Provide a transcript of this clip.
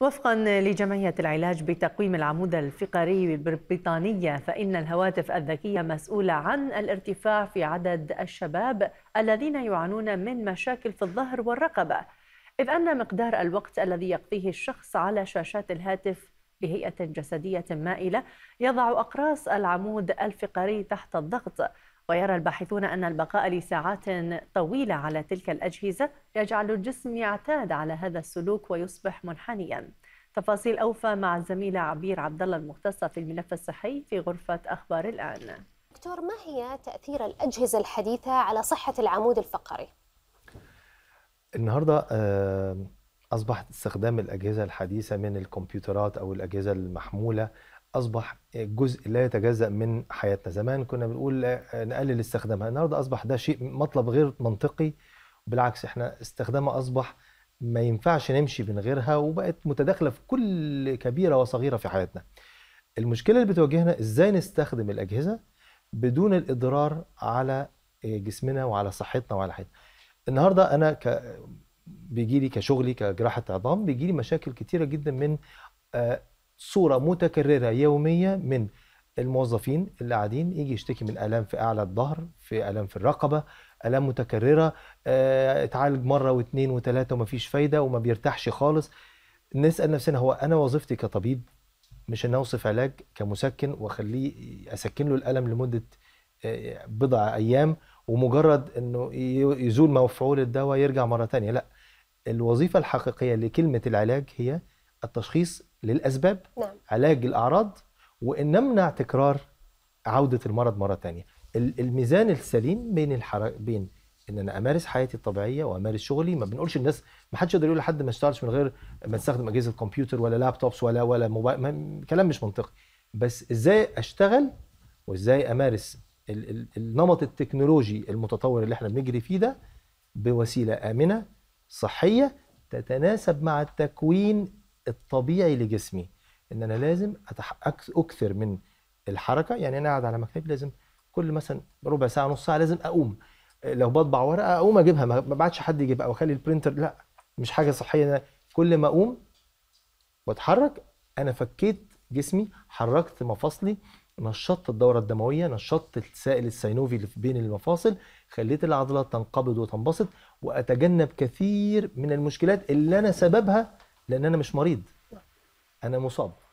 وفقا لجمعية العلاج بتقويم العمود الفقري البريطانية فإن الهواتف الذكية مسؤولة عن الارتفاع في عدد الشباب الذين يعانون من مشاكل في الظهر والرقبة إذ أن مقدار الوقت الذي يقضيه الشخص على شاشات الهاتف بهيئة جسدية مائلة يضع أقراص العمود الفقري تحت الضغط ويرى الباحثون أن البقاء لساعات طويلة على تلك الأجهزة يجعل الجسم يعتاد على هذا السلوك ويصبح منحنيا تفاصيل أوفى مع الزميلة عبير عبد الله المختصة في الملف الصحي في غرفة أخبار الآن دكتور ما هي تأثير الأجهزة الحديثة على صحة العمود الفقري؟ النهاردة آه، أصبحت استخدام الأجهزة الحديثة من الكمبيوترات أو الأجهزة المحمولة اصبح جزء لا يتجزا من حياتنا زمان كنا بنقول نقلل استخدامها النهارده اصبح ده شيء مطلب غير منطقي بالعكس احنا استخدامها اصبح ما ينفعش نمشي من غيرها وبقت متداخله في كل كبيره وصغيره في حياتنا المشكله اللي بتواجهنا ازاي نستخدم الاجهزه بدون الاضرار على جسمنا وعلى صحتنا وعلى حياتنا النهارده انا ك بيجي لي كشغلي كجراحه عظام بيجي لي مشاكل كتيره جدا من آه، صورة متكررة يومية من الموظفين اللي قاعدين يجي يشتكي من الام في اعلى الظهر في الام في الرقبه الام متكرره آه، اتعالج مره واثنين وثلاثه ومفيش فايده وما بيرتاحش خالص نسال نفسنا هو انا وظيفتي كطبيب مش ان اوصف علاج كمسكن واخليه اسكن له الالم لمده آه، بضع ايام ومجرد انه يزول مفعول الدواء يرجع مره ثانيه لا الوظيفه الحقيقيه لكلمه العلاج هي التشخيص للأسباب نعم. علاج الأعراض وإن نمنع تكرار عودة المرض مرة ثانيه الميزان السليم بين الحر... بين ان انا امارس حياتي الطبيعيه وامارس شغلي ما بنقولش الناس ما حدش يقدر يقول لحد ما اشتغلش من غير ما تستخدم اجهزه كمبيوتر ولا لابتوبس ولا ولا موبايل ما... كلام مش منطقي بس ازاي اشتغل وازاي امارس ال... ال... النمط التكنولوجي المتطور اللي احنا بنجري فيه ده بوسيله امنه صحيه تتناسب مع التكوين الطبيعي لجسمي ان انا لازم اكثر من الحركه يعني انا قاعد على مكتبي لازم كل مثلا ربع ساعه نص ساعه لازم اقوم لو بطبع ورقه اقوم اجيبها ما بعتش حد يجيبها او اخلي البرينتر لا مش حاجه صحيه انا كل ما اقوم واتحرك انا فكيت جسمي حركت مفاصلي نشطت الدوره الدمويه نشطت السائل السينوفي اللي بين المفاصل خليت العضلات تنقبض وتنبسط واتجنب كثير من المشكلات اللي انا سببها لان انا مش مريض انا مصاب